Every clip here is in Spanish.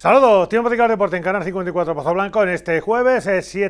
Saludos, tiempo de deporte en Canal 54 Pozo Blanco en este jueves, 7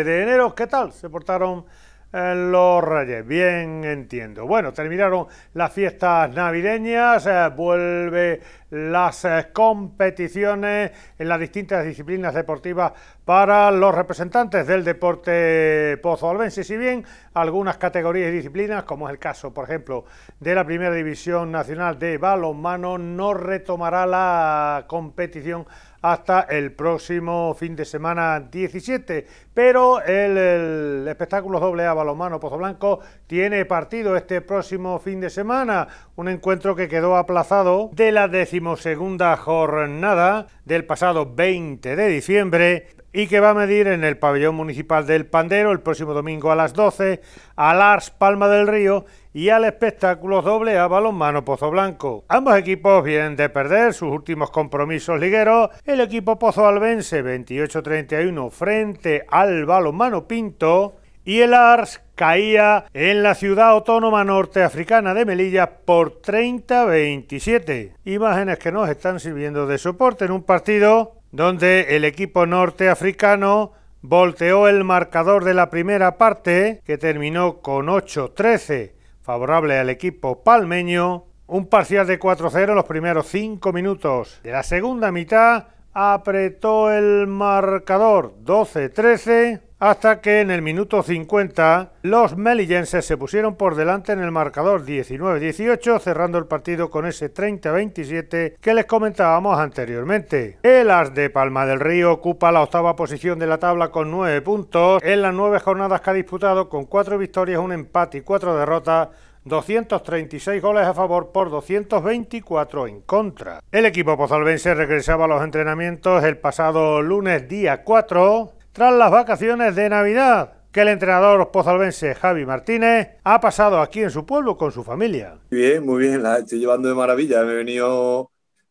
eh, de enero. ¿Qué tal? ¿Se portaron los Reyes. Bien entiendo. Bueno, terminaron las fiestas navideñas, eh, vuelve las eh, competiciones en las distintas disciplinas deportivas para los representantes del deporte pozoalbense. Si bien algunas categorías y disciplinas, como es el caso, por ejemplo, de la Primera División Nacional de Balonmano, no retomará la competición hasta el próximo fin de semana 17. Pero el, espectáculo doble A Balomano Pozo Blanco tiene partido este próximo fin de semana. Un encuentro que quedó aplazado de la decimosegunda jornada del pasado 20 de diciembre y que va a medir en el pabellón municipal del Pandero el próximo domingo a las 12 a Lars Palma del Río y al espectáculo doble a balonmano Pozo Blanco. Ambos equipos vienen de perder sus últimos compromisos ligueros. El equipo Pozo Albense 28-31 frente al balonmano Pinto y el Ars caía en la ciudad autónoma norteafricana de Melilla por 30-27. Imágenes que nos están sirviendo de soporte en un partido donde el equipo norteafricano volteó el marcador de la primera parte que terminó con 8-13 favorable al equipo palmeño. Un parcial de 4-0 los primeros 5 minutos de la segunda mitad, apretó el marcador 12-13 hasta que en el minuto 50 los melillenses se pusieron por delante en el marcador 19-18, cerrando el partido con ese 30-27 que les comentábamos anteriormente. El As de Palma del Río ocupa la octava posición de la tabla con 9 puntos en las 9 jornadas que ha disputado con 4 victorias, un empate y 4 derrotas 236 goles a favor por 224 en contra. El equipo pozalvense regresaba a los entrenamientos el pasado lunes día 4 tras las vacaciones de Navidad que el entrenador pozalvense Javi Martínez ha pasado aquí en su pueblo con su familia. bien, muy bien, la estoy llevando de maravilla. Me he venido,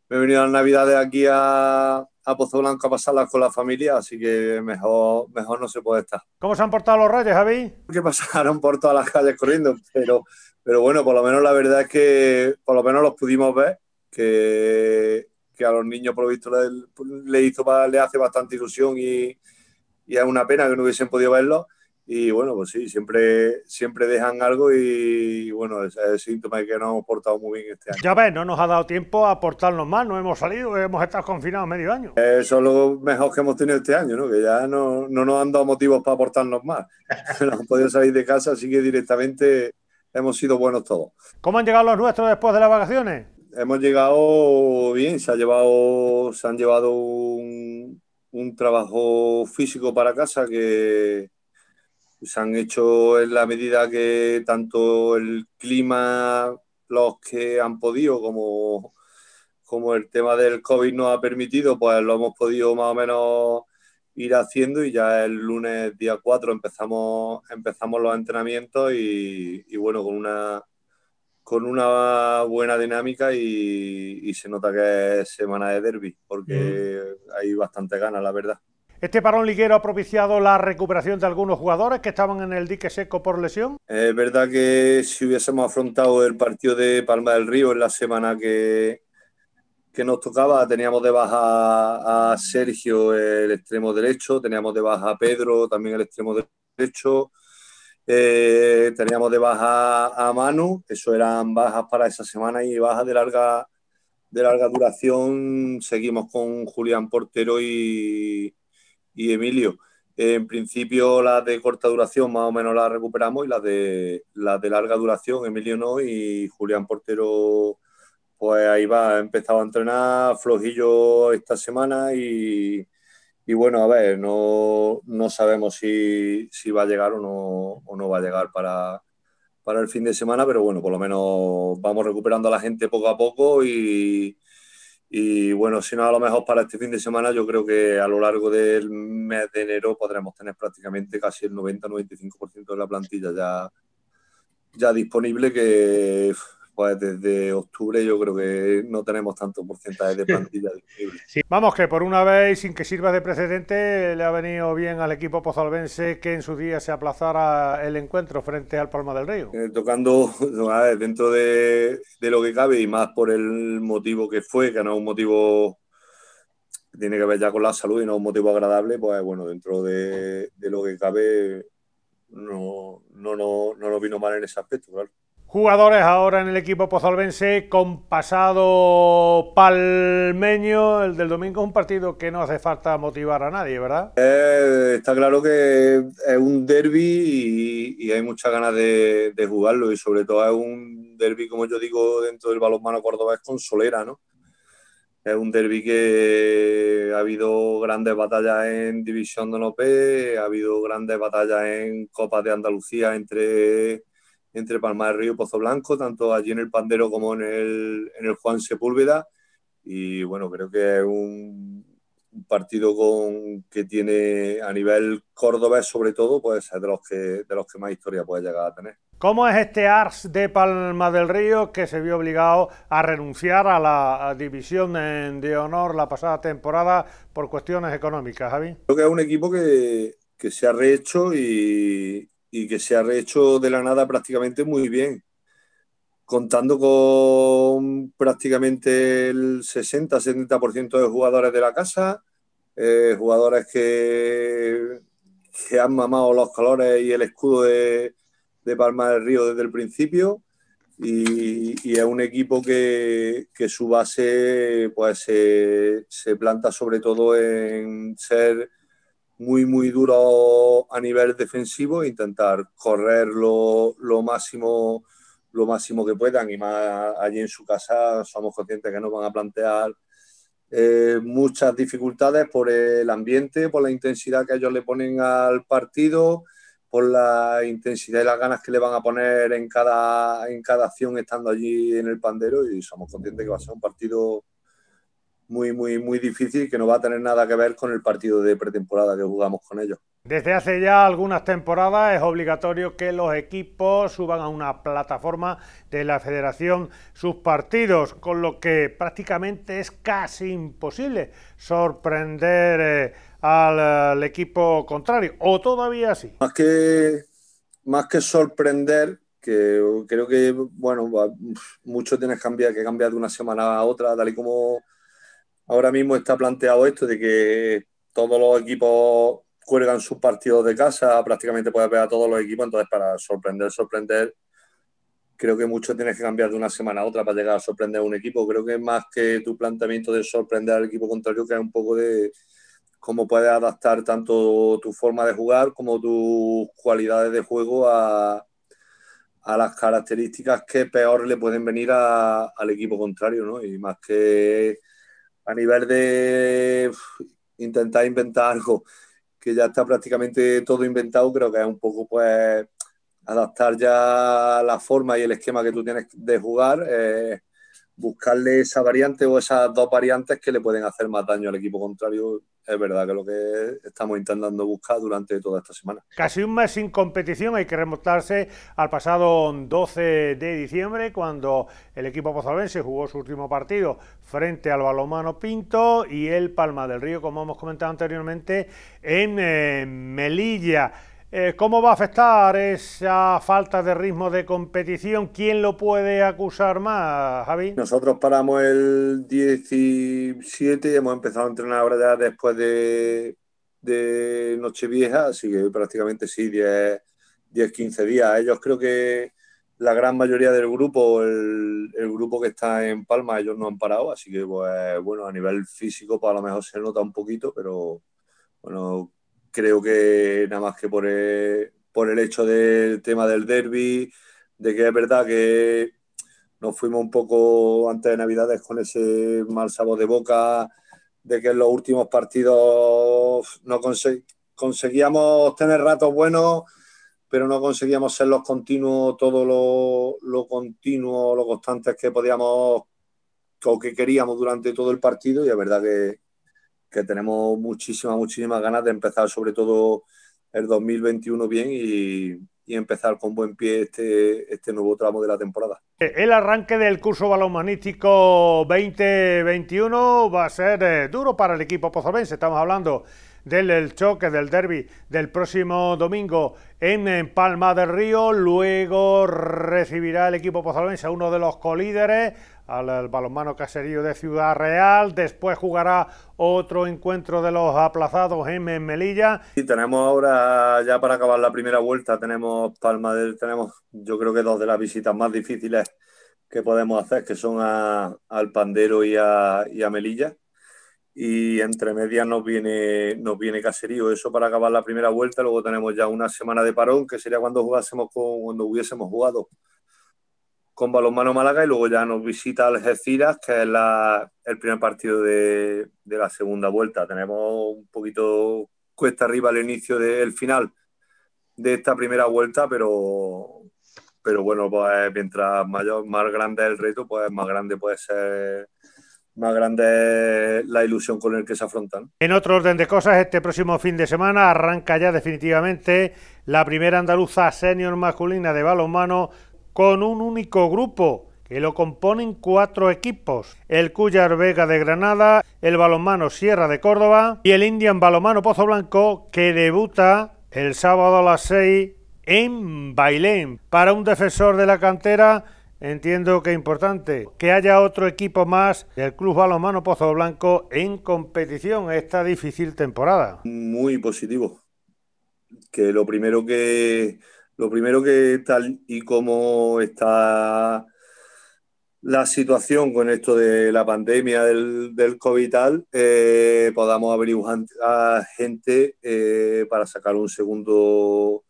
me he venido a Navidad de aquí a, a Pozo a pasarlas con la familia, así que mejor, mejor no se puede estar. ¿Cómo se han portado los rayos Javi? Que pasaron por todas las calles corriendo, pero pero bueno, por lo menos la verdad es que por lo menos los pudimos ver, que, a los niños por lo visto le, hizo, le hace bastante ilusión y, es una pena que no hubiesen podido verlo. Y bueno, pues sí, siempre, siempre dejan algo y, bueno, ese es el síntoma de que no hemos portado muy bien este año. Ya ves, no nos ha dado tiempo a portarnos más no hemos salido, hemos estado confinados medio año. Eso es lo mejor que hemos tenido este año, Que ya no, no nos han dado motivos para portarnos más no hemos podido salir de casa, así que directamente hemos sido buenos todos. ¿Cómo han llegado los nuestros después de las vacaciones? Hemos llegado bien, se, ha llevado, se han llevado un, trabajo físico para casa que se han hecho en la medida que tanto el clima, los que han podido, como, como el tema del COVID nos ha permitido, pues lo hemos podido más o menos ir haciendo y ya el lunes día 4 empezamos, empezamos los entrenamientos y, bueno, con una, con una buena dinámica y, se nota que es semana de derby porque hay bastante ganas, la verdad. Este parón liguero ha propiciado la recuperación de algunos jugadores que estaban en el dique seco por lesión. Es verdad que si hubiésemos afrontado el partido de Palma del Río en la semana que, que nos tocaba, teníamos de baja a Sergio, el extremo derecho, teníamos de baja a Pedro, también el extremo derecho, eh, teníamos de baja a Manu, eso eran bajas para esa semana y bajas de larga, de larga duración. Seguimos con Julián Portero y, Emilio. En principio las de corta duración más o menos las recuperamos y las de, las de larga duración, Emilio no y Julián Portero pues ahí va, he empezado a entrenar flojillo esta semana y, bueno, a ver, no, sabemos si, va a llegar o no, o no va a llegar para, el fin de semana, pero bueno, por lo menos vamos recuperando a la gente poco a poco y, bueno, si no, a lo mejor para este fin de semana, yo creo que a lo largo del mes de enero podremos tener prácticamente casi el 90-95% de la plantilla ya, ya disponible, que pues, desde octubre yo creo que no tenemos tanto porcentaje de plantilla Vamos, que por una vez, sin que sirva de precedente, le ha venido bien al equipo pozalvense que en su día se aplazara el encuentro frente al Palma del Río. Eh, tocando dentro de, lo que cabe y más por el motivo que fue, que no es un motivo que tiene que ver ya con la salud y no es un motivo agradable, pues bueno, dentro de, lo que cabe no, no, no, no nos vino mal en ese aspecto, claro. Jugadores ahora en el equipo pozolvense con pasado palmeño. El del domingo un partido que no hace falta motivar a nadie, ¿verdad? Eh, está claro que es un derby y, hay muchas ganas de, jugarlo y sobre todo es un derby, como yo digo, dentro del balonmano cordobés con Solera, ¿no? Es un derby que ha habido grandes batallas en División de Nope, ha habido grandes batallas en Copas de Andalucía entre entre Palma del Río y Pozo Blanco, tanto allí en el Pandero como en el, Juan Sepúlveda. Y bueno, creo que es un, partido con, que tiene a nivel Córdoba, sobre todo, pues es de los que, de los que más historia puede llegar a tener. ¿Cómo es este Ars de Palma del Río que se vio obligado a renunciar a la división de honor la pasada temporada por cuestiones económicas, Javi? Creo que es un equipo que se ha rehecho y, y que se ha rehecho de la nada prácticamente muy bien, contando con prácticamente el 60-70% de jugadores de la casa, eh, jugadores que, que, han mamado los colores y el escudo de, Palma del Río desde el principio. Y, es un equipo que, su base pues, se, planta sobre todo en ser muy, muy duro a nivel defensivo, intentar correr lo, máximo lo máximo que puedan y más allí en su casa somos conscientes que nos van a plantear eh, muchas dificultades por el ambiente, por la intensidad que ellos le ponen al partido, por la intensidad y las ganas que le van a poner en cada, en cada acción estando allí en el pandero y somos conscientes que va a ser un partido muy, muy, muy difícil y que no va a tener nada que ver con el partido de pretemporada que jugamos con ellos. Desde hace ya algunas temporadas es obligatorio que los equipos suban a una plataforma de la federación sus partidos, con lo que prácticamente es casi imposible sorprender eh, al, equipo contrario, o todavía sí. Más que, más que sorprender, que creo que, bueno, mucho tienes que cambiar de una semana a otra, tal y como ahora mismo está planteado esto de que todos los equipos Juegan sus partidos de casa, prácticamente puede pegar a todos los equipos, entonces para sorprender, sorprender, creo que mucho tienes que cambiar de una semana a otra para llegar a sorprender a un equipo. Creo que es más que tu planteamiento de sorprender al equipo contrario, que es un poco de cómo puedes adaptar tanto tu forma de jugar como tus cualidades de juego a, las características que peor le pueden venir al equipo contrario, ¿no? Y más que a nivel de intentar inventar algo que ya está prácticamente todo inventado, creo que es un poco pues adaptar ya la forma y el esquema que tú tienes de jugar. Eh, buscarle esa variante o esas dos variantes que le pueden hacer más daño al equipo contrario. Es verdad que lo que estamos intentando buscar durante toda esta semana. Casi un mes sin competición, hay que remontarse al pasado 12 de diciembre, cuando el equipo pozalense jugó su último partido frente al Balomano Pinto y el Palma del Río, como hemos comentado anteriormente, en eh, Melilla. Eh, ¿Cómo va a afectar esa falta de ritmo de competición? ¿Quién lo puede acusar más, Javi? Nosotros paramos el 17 y hemos empezado a entrenar ahora ya después de, de Nochevieja, así que prácticamente sí, 10, 15 días. Ellos creo que la gran mayoría del grupo, el, grupo que está en Palma, ellos no han parado, así que pues, bueno, a nivel físico pues a lo mejor se nota un poquito, pero bueno, creo que nada más que por el, por el hecho del tema del derby, de que es verdad que nos fuimos un poco antes de Navidades con ese mal sabor de boca, de que en los últimos partidos no conseguíamos tener ratos buenos, pero no conseguíamos ser los continuos, todo lo, lo continuo, lo constantes que podíamos o que queríamos durante todo el partido, y es verdad que, que tenemos muchísimas, muchísimas ganas de empezar sobre todo el 2021 bien y, empezar con buen pie este, este nuevo tramo de la temporada. Eh, el arranque del curso balonmanístico 2021 va a ser eh, duro para el equipo pozovense. Estamos hablando del choque del derby del próximo domingo en Palma del Río. Luego recibirá el equipo pozalense a uno de los colíderes, al, balonmano caserío de Ciudad Real. Después jugará otro encuentro de los aplazados en, Melilla. Y tenemos ahora, ya para acabar la primera vuelta, tenemos Palma del, tenemos yo creo que dos de las visitas más difíciles que podemos hacer, que son a, al Pandero y a Melilla y entre medias nos viene, nos viene caserío. Eso para acabar la primera vuelta, luego tenemos ya una semana de parón, que sería cuando jugásemos con, cuando hubiésemos jugado con Balonmano Málaga y luego ya nos visita Algeciras, que es la, el primer partido de, de, la segunda vuelta. Tenemos un poquito cuesta arriba el inicio del final de esta primera vuelta, pero, pero bueno, pues mientras mayor, más grande es el reto, pues más grande puede ser más grande la ilusión con el que se afrontan. En otro orden de cosas, este próximo fin de semana arranca ya definitivamente la primera andaluza senior masculina de balonmano con un único grupo que lo componen cuatro equipos, el Cuyar Vega de Granada, el Balonmano Sierra de Córdoba y el Indian Balonmano Pozo Blanco que debuta el sábado a las 6 en Bailén. Para un defensor de la cantera, Entiendo que es importante que haya otro equipo más del Club Balomano Pozo Blanco en competición esta difícil temporada. Muy positivo. Que lo primero que lo primero que tal y como está la situación con esto de la pandemia del, del COVID y tal, eh, podamos abrir a gente eh, para sacar un segundo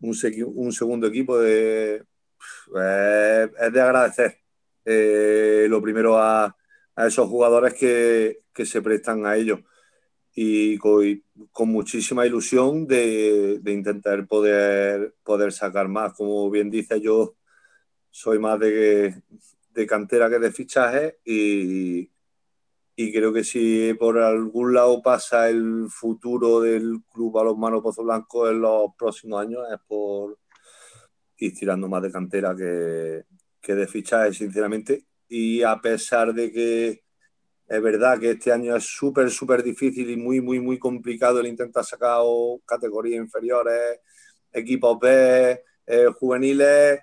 un segundo equipo de, pues, es, de agradecer eh, lo primero a, esos jugadores que, se prestan a ello y con, muchísima ilusión de, intentar poder, poder sacar más. Como bien dice, yo soy más de, cantera que de fichaje y, creo que si por algún lado pasa el futuro del club a los manos Pozo Blanco en los próximos años es por, y tirando más de cantera que, de fichaje, sinceramente. Y a pesar de que es verdad que este año es súper, súper difícil y muy, muy, muy complicado el intentar sacar categorías inferiores, equipos B, eh, juveniles,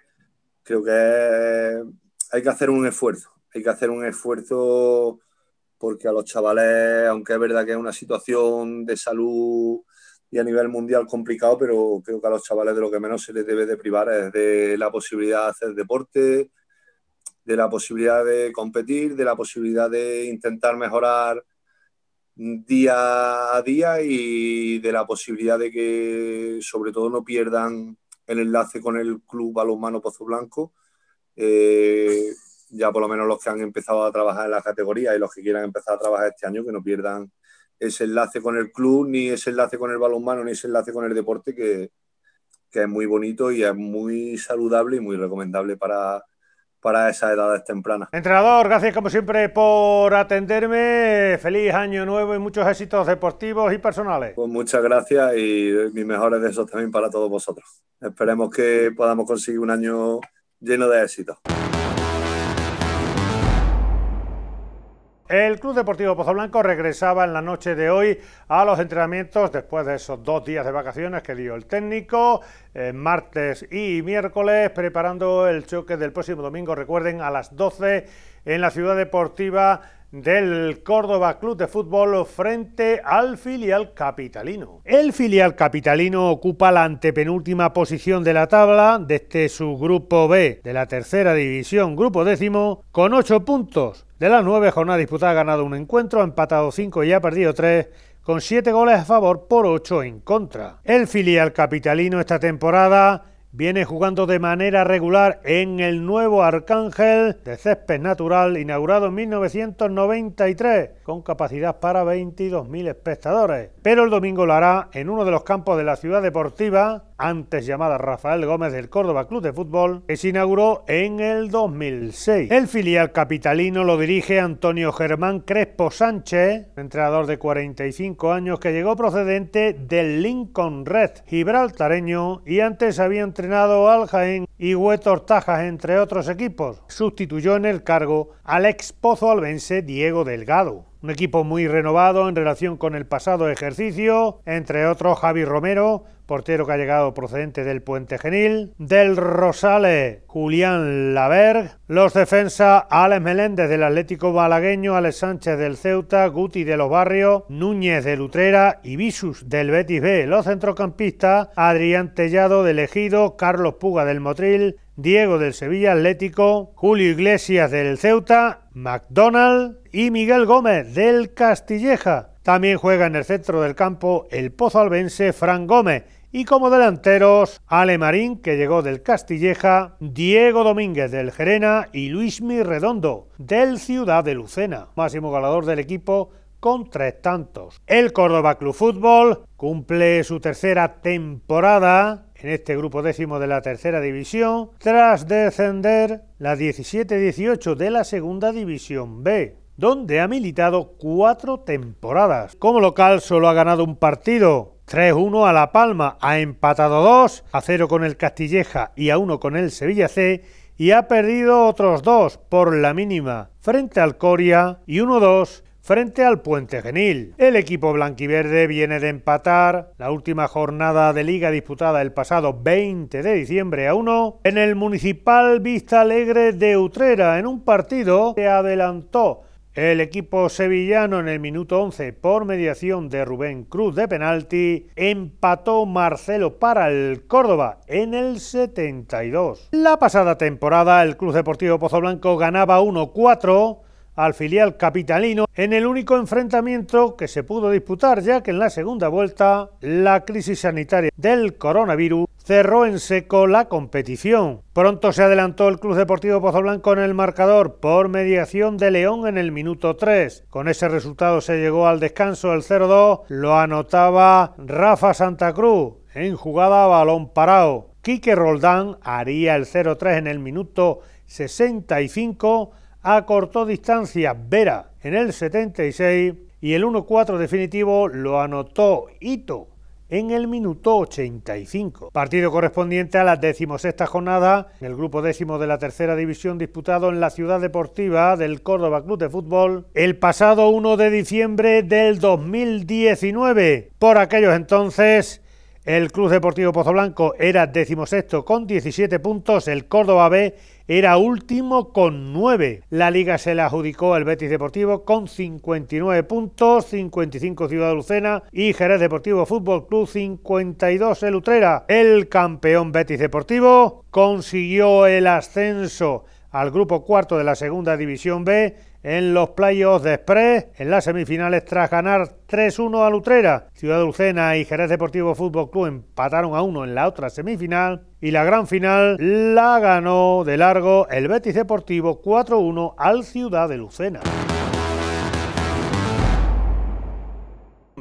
creo que hay que hacer un esfuerzo. Hay que hacer un esfuerzo porque a los chavales, aunque es verdad que es una situación de salud y a nivel mundial complicado, pero creo que a los chavales de lo que menos se les debe de privar es de la posibilidad de hacer deporte, de la posibilidad de competir, de la posibilidad de intentar mejorar día a día y de la posibilidad de que sobre todo no pierdan el enlace con el club balonmano Pozo Blanco, eh, ya por lo menos los que han empezado a trabajar en la categoría y los que quieran empezar a trabajar este año, que no pierdan ese enlace con el club, ni ese enlace con el balonmano, ni ese enlace con el deporte, que, que es muy bonito y es muy saludable y muy recomendable para, para esas edades tempranas. Entrenador, gracias como siempre por atenderme. Feliz año nuevo y muchos éxitos deportivos y personales. Pues muchas gracias y mis mejores deseos también para todos vosotros. Esperemos que podamos conseguir un año lleno de éxitos. El Club Deportivo Blanco regresaba en la noche de hoy a los entrenamientos después de esos dos días de vacaciones que dio el técnico, eh, martes y miércoles, preparando el choque del próximo domingo, recuerden, a las 12 en la ciudad deportiva del Córdoba Club de Fútbol frente al filial capitalino. El filial capitalino ocupa la antepenúltima posición de la tabla desde este su grupo B de la tercera división, grupo décimo, con ocho puntos. De las nueve jornadas disputadas ha ganado un encuentro, ha empatado 5 y ha perdido tres... con siete goles a favor por ocho en contra. El filial capitalino esta temporada viene jugando de manera regular en el nuevo Arcángel de césped natural inaugurado en 1993 con capacidad para 22.000 espectadores. Pero el domingo lo hará en uno de los campos de la ciudad deportiva antes llamada Rafael Gómez del Córdoba Club de Fútbol, que se inauguró en el 2006. El filial capitalino lo dirige Antonio Germán Crespo Sánchez, entrenador de 45 años que llegó procedente del Lincoln Red gibraltareño y antes había entrenado al Jaén y Huetor Tajas, entre otros equipos. Sustituyó en el cargo al ex pozo albense Diego Delgado. Un equipo muy renovado en relación con el pasado ejercicio, entre otros Javi Romero, portero que ha llegado procedente del Puente Genil, del Rosales, Julián Laberg, los defensa Alex Meléndez del Atlético Balagueño, Alex Sánchez del Ceuta, Guti de los Barrios, Núñez de Lutrera, y Visus del Betis B, los centrocampistas Adrián Tellado del Ejido, Carlos Puga del Motril, Diego del Sevilla Atlético, Julio Iglesias del Ceuta, McDonald y Miguel Gómez del Castilleja. También juega en el centro del campo el Pozo Albense Fran Gómez y como delanteros Ale Marín que llegó del Castilleja, Diego Domínguez del Gerena y Luismi Redondo del Ciudad de Lucena, máximo ganador del equipo con tres tantos. El Córdoba Club Fútbol cumple su tercera temporada en este grupo décimo de la tercera división, tras descender la 17-18 de la segunda división B donde ha militado cuatro temporadas. Como local solo ha ganado un partido, 3-1 a La Palma, ha empatado dos, a 0 con el Castilleja y a uno con el Sevilla C y ha perdido otros dos por la mínima frente al Coria y 1-2 frente al Puente Genil. El equipo blanquiverde viene de empatar la última jornada de liga disputada el pasado 20 de diciembre a 1 en el Municipal Vista Alegre de Utrera en un partido que adelantó el equipo sevillano en el minuto 11 por mediación de Rubén Cruz de penalti empató Marcelo para el Córdoba en el 72. La pasada temporada el Club Deportivo Pozo Blanco ganaba 1-4 al filial capitalino en el único enfrentamiento que se pudo disputar, ya que en la segunda vuelta la crisis sanitaria del coronavirus cerró en seco la competición. Pronto se adelantó el Club Deportivo Blanco... en el marcador por mediación de León en el minuto 3. Con ese resultado se llegó al descanso el 0-2, lo anotaba Rafa Santa Cruz en jugada a balón parado. Quique Roldán haría el 0-3 en el minuto 65 acortó distancia Vera en el 76 y el 1-4 definitivo lo anotó Ito en el minuto 85. Partido correspondiente a la decimosexta jornada en el grupo décimo de la tercera división disputado en la ciudad deportiva del Córdoba Club de Fútbol el pasado 1 de diciembre del 2019. Por aquellos entonces, el Club Deportivo Pozo Blanco era decimosexto con 17 puntos, el Córdoba B era último con 9. La liga se la adjudicó el Betis Deportivo con 59 puntos, 55 Ciudad Lucena y Jerez Deportivo Fútbol Club 52 el Utrera. El campeón Betis Deportivo consiguió el ascenso al grupo cuarto de la segunda división B en los playoffs de Express en las semifinales tras ganar 3-1 a Lutrera. Ciudad de Lucena y Jerez Deportivo Fútbol Club empataron a uno en la otra semifinal y la gran final la ganó de largo el Betis Deportivo 4-1 al Ciudad de Lucena.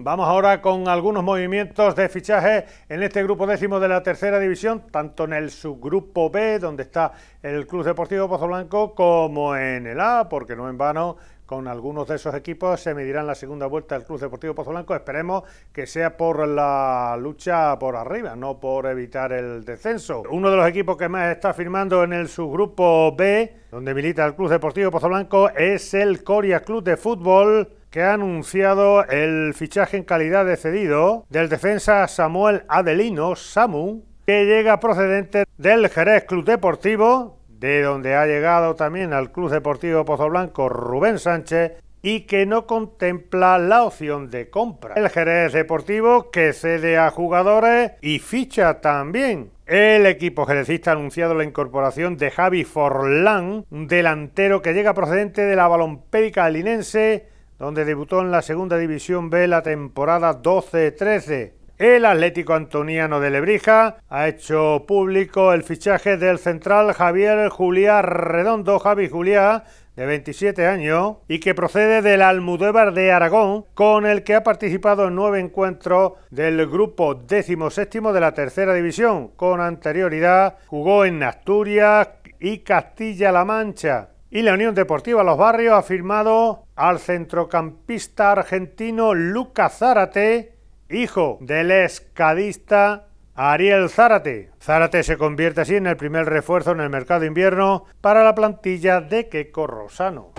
Vamos ahora con algunos movimientos de fichaje en este grupo décimo de la tercera división, tanto en el subgrupo B, donde está el Club Deportivo Pozo Blanco, como en el A, porque no en vano con algunos de esos equipos se medirán la segunda vuelta del Club Deportivo Pozo Blanco. Esperemos que sea por la lucha por arriba, no por evitar el descenso. Uno de los equipos que más está firmando en el subgrupo B, donde milita el Club Deportivo Pozo Blanco, es el Coria Club de Fútbol que ha anunciado el fichaje en calidad de cedido del defensa Samuel Adelino, Samu, que llega procedente del Jerez Club Deportivo, de donde ha llegado también al Club Deportivo Pozo Blanco Rubén Sánchez, y que no contempla la opción de compra. El Jerez Deportivo que cede a jugadores y ficha también el equipo jerezista ha anunciado la incorporación de Javi Forlán, un delantero que llega procedente de la balompédica alinense donde debutó en la Segunda División B la temporada 12-13. El Atlético Antoniano de Lebrija ha hecho público el fichaje del central Javier Juliá Redondo, Javi Juliá, de 27 años, y que procede del Almudévar de Aragón, con el que ha participado en nueve encuentros del grupo décimo séptimo de la tercera división. Con anterioridad jugó en Asturias y Castilla-La Mancha. Y la Unión Deportiva Los Barrios ha firmado al centrocampista argentino Luca Zárate, hijo del escadista Ariel Zárate. Zárate se convierte así en el primer refuerzo en el mercado invierno para la plantilla de Queco Rosano.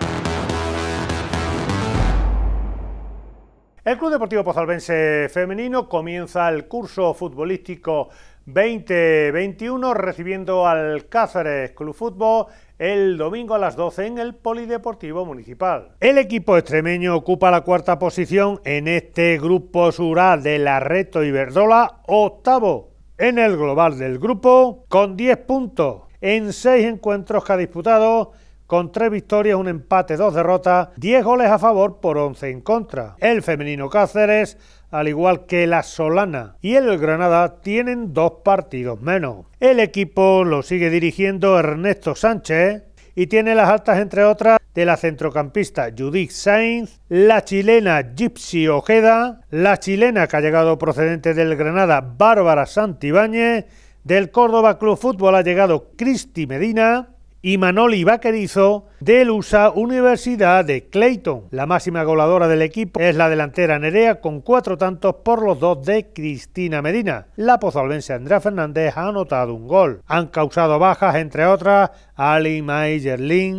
El Club Deportivo Pozalbense Femenino comienza el curso futbolístico 2021 recibiendo al Cáceres Club Fútbol el domingo a las 12 en el Polideportivo Municipal. El equipo extremeño ocupa la cuarta posición en este grupo sural de la Reto Verdola... octavo en el global del grupo, con 10 puntos en 6 encuentros que ha disputado con tres victorias, un empate, dos derrotas, 10 goles a favor por 11 en contra. El femenino Cáceres al igual que la Solana y el Granada, tienen dos partidos menos. El equipo lo sigue dirigiendo Ernesto Sánchez y tiene las altas, entre otras, de la centrocampista Judith Sainz, la chilena Gypsy Ojeda, la chilena que ha llegado procedente del Granada Bárbara Santibáñez, del Córdoba Club Fútbol ha llegado Cristi Medina, y Manoli Vaquerizo del USA Universidad de Clayton. La máxima goleadora del equipo es la delantera Nerea con cuatro tantos por los dos de Cristina Medina. La pozolvense Andrea Fernández ha anotado un gol. Han causado bajas entre otras Ali, May,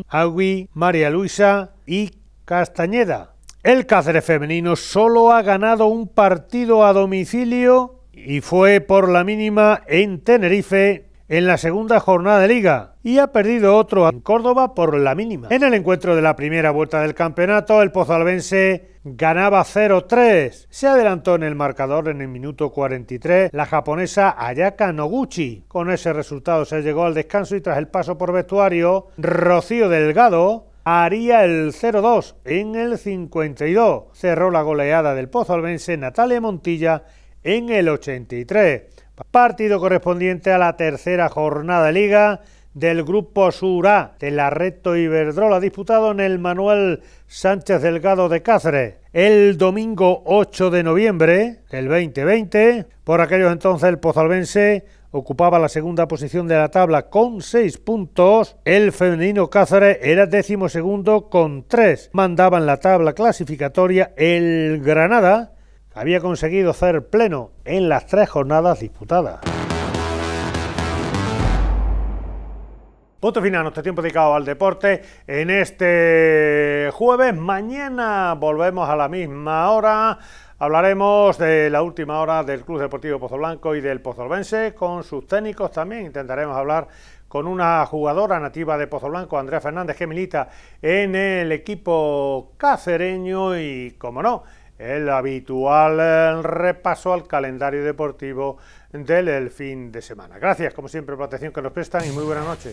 Agui, María Luisa y Castañeda. El Cáceres femenino solo ha ganado un partido a domicilio y fue por la mínima en Tenerife en la segunda jornada de liga y ha perdido otro en Córdoba por la mínima. En el encuentro de la primera vuelta del campeonato, el pozalbense ganaba 0-3. Se adelantó en el marcador en el minuto 43 la japonesa Ayaka Noguchi. Con ese resultado se llegó al descanso y tras el paso por vestuario, Rocío Delgado haría el 0-2 en el 52. Cerró la goleada del pozalbense Natalia Montilla en el 83. Partido correspondiente a la tercera jornada de liga del Grupo Sur de la Reto Iberdrola, disputado en el Manuel Sánchez Delgado de Cáceres. El domingo 8 de noviembre del 2020, por aquellos entonces el pozalbense ocupaba la segunda posición de la tabla con seis puntos. El femenino Cáceres era décimo segundo con tres. en la tabla clasificatoria el Granada había conseguido hacer pleno en las tres jornadas disputadas. Punto final, nuestro tiempo dedicado al deporte en este jueves. Mañana volvemos a la misma hora. Hablaremos de la última hora del Club Deportivo Pozoblanco y del Pozolbense. con sus técnicos también. Intentaremos hablar con una jugadora nativa de Pozoblanco, Andrea Fernández, que milita en el equipo cacereño y, como no, el habitual eh, repaso al calendario deportivo del fin de semana. Gracias, como siempre, por la atención que nos prestan y muy buenas noches.